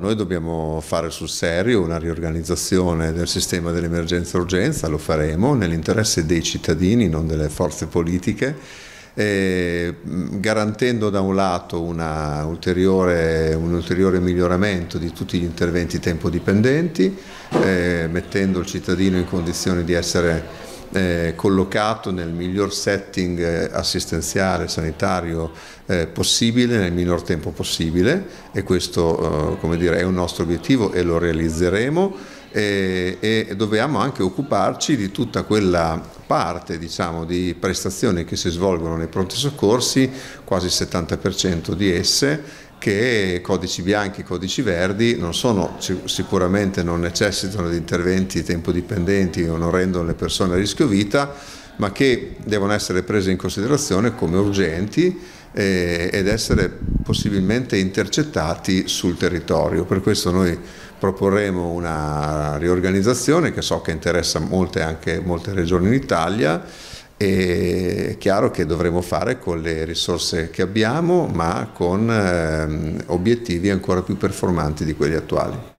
Noi dobbiamo fare sul serio una riorganizzazione del sistema dell'emergenza-urgenza, lo faremo nell'interesse dei cittadini, non delle forze politiche, garantendo da un lato ulteriore, un ulteriore miglioramento di tutti gli interventi tempo dipendenti, eh, mettendo il cittadino in condizione di essere eh, collocato nel miglior setting eh, assistenziale sanitario eh, possibile nel minor tempo possibile e questo eh, dire, è un nostro obiettivo e lo realizzeremo e, e, dobbiamo anche occuparci di tutta quella parte diciamo, di prestazioni che si svolgono nei pronti soccorsi, quasi il 70% di esse che codici bianchi e codici verdi non sono, sicuramente non necessitano di interventi tempo dipendenti o non rendono le persone a rischio vita, ma che devono essere prese in considerazione come urgenti eh, ed essere possibilmente intercettati sul territorio. Per questo noi proporremo una riorganizzazione che so che interessa molte, anche molte regioni in Italia è chiaro che dovremo fare con le risorse che abbiamo ma con ehm, obiettivi ancora più performanti di quelli attuali.